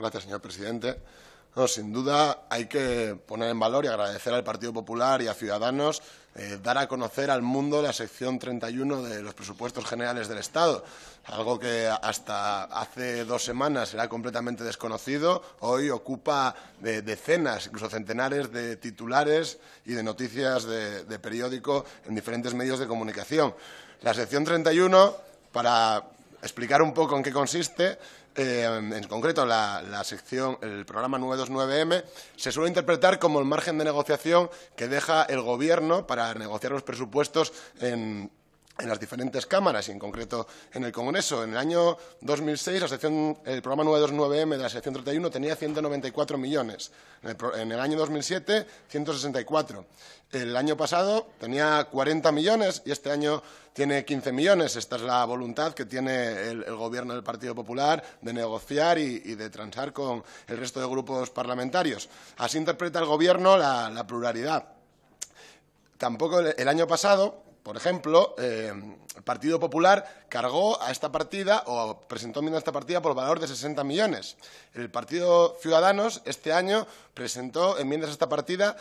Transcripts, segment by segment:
Gracias, señor presidente. sin duda hay que poner en valor y agradecer al Partido Popular y a Ciudadanos eh, dar a conocer al mundo la sección 31 de los presupuestos generales del Estado, algo que hasta hace dos semanas era completamente desconocido, hoy ocupa eh, decenas, incluso centenares de titulares y de noticias de periódico en diferentes medios de comunicación. La sección 31, para explicar un poco en qué consiste, eh, en concreto la, sección, el programa 929M, se suele interpretar como el margen de negociación que deja el Gobierno para negociar los presupuestos en en las diferentes cámaras y en concreto en el Congreso. En el año 2006 la sección, el programa 929M de la sección 31 tenía 194 millones. En el, año 2007, 164. El año pasado tenía 40 millones y este año tiene 15 millones. Esta es la voluntad que tiene el, Gobierno del Partido Popular de negociar y, de transar con el resto de grupos parlamentarios. Así interpreta el Gobierno la, pluralidad. Tampoco el año pasado por ejemplo, el eh, Partido Popular cargó a esta partida o presentó enmiendas a esta partida por valor de 60 millones. El Partido Ciudadanos este año presentó enmiendas a esta partida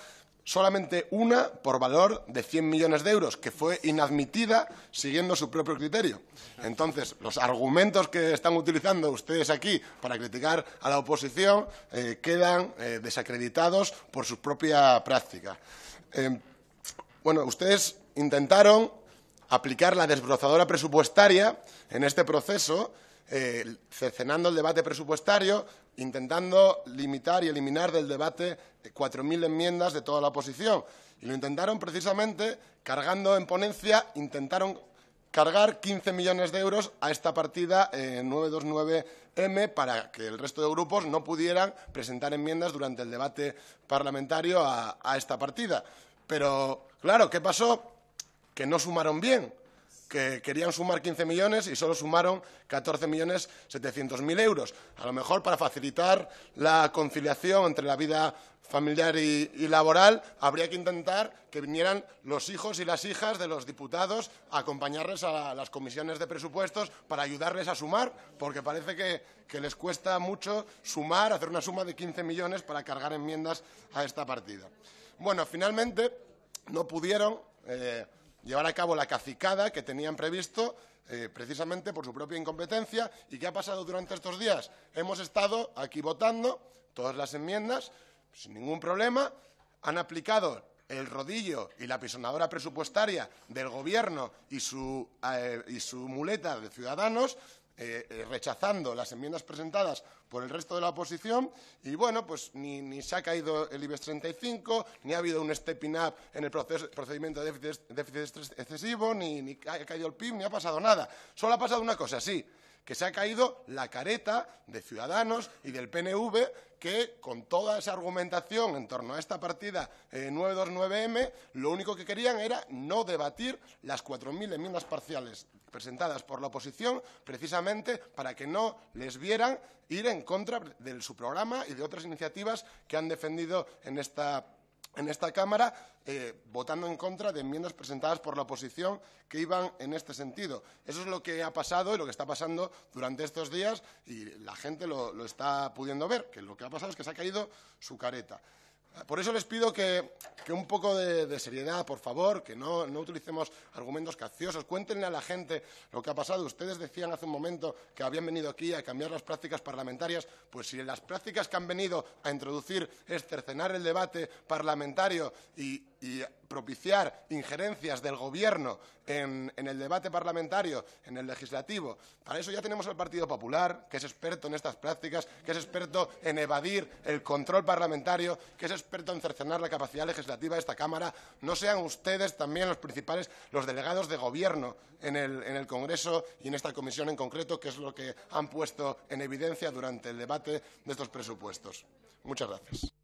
solamente una por valor de 100 millones de euros, que fue inadmitida siguiendo su propio criterio. Entonces, los argumentos que están utilizando ustedes aquí para criticar a la oposición eh, quedan eh, desacreditados por su propia práctica. bueno, ustedes intentaron aplicar la desbrozadora presupuestaria en este proceso, eh, cecenando el debate presupuestario, intentando limitar y eliminar del debate 4.000 eh, enmiendas de toda la oposición. Y lo intentaron precisamente cargando en ponencia, intentaron cargar 15 millones de euros a esta partida 929M eh, para que el resto de grupos no pudieran presentar enmiendas durante el debate parlamentario a esta partida. Pero, claro, ¿qué pasó? que no sumaron bien, que querían sumar 15 millones y solo sumaron 14.700.000 euros. A lo mejor para facilitar la conciliación entre la vida familiar y, laboral, habría que intentar que vinieran los hijos y las hijas de los diputados a acompañarles a las comisiones de presupuestos para ayudarles a sumar, porque parece que, les cuesta mucho sumar, hacer una suma de 15 millones para cargar enmiendas a esta partida. Bueno, finalmente no pudieron. Eh, llevar a cabo la cacicada que tenían previsto eh, precisamente por su propia incompetencia. ¿Y qué ha pasado durante estos días? Hemos estado aquí votando todas las enmiendas sin ningún problema, han aplicado el rodillo y la pisonadora presupuestaria del Gobierno y su eh, muleta de Ciudadanos eh, eh, rechazando las enmiendas presentadas por el resto de la oposición y, bueno, pues ni, ni, se ha caído el IBEX 35, ni ha habido un stepping up en el proceso, procedimiento de déficit, excesivo, ni, ni ha caído el PIB, ni ha pasado nada. Solo ha pasado una cosa, sí, que se ha caído la careta de Ciudadanos y del PNV que con toda esa argumentación en torno a esta partida 929M, eh, lo único que querían era no debatir las 4.000 enmiendas parciales presentadas por la oposición, precisamente para que no les vieran ir en contra de su programa y de otras iniciativas que han defendido en esta en esta Cámara eh, votando en contra de enmiendas presentadas por la oposición que iban en este sentido. Eso es lo que ha pasado y lo que está pasando durante estos días y la gente lo, lo está pudiendo ver, que lo que ha pasado es que se ha caído su careta. Por eso les pido que, un poco de, seriedad, por favor, que no, no, utilicemos argumentos caciosos. Cuéntenle a la gente lo que ha pasado. Ustedes decían hace un momento que habían venido aquí a cambiar las prácticas parlamentarias. Pues si las prácticas que han venido a introducir es cercenar el debate parlamentario y y propiciar injerencias del Gobierno en, el debate parlamentario, en el legislativo. Para eso ya tenemos al Partido Popular, que es experto en estas prácticas, que es experto en evadir el control parlamentario, que es experto en cercenar la capacidad legislativa de esta Cámara. No sean ustedes también los principales, los delegados de Gobierno en el, en el Congreso y en esta comisión en concreto, que es lo que han puesto en evidencia durante el debate de estos presupuestos. Muchas gracias.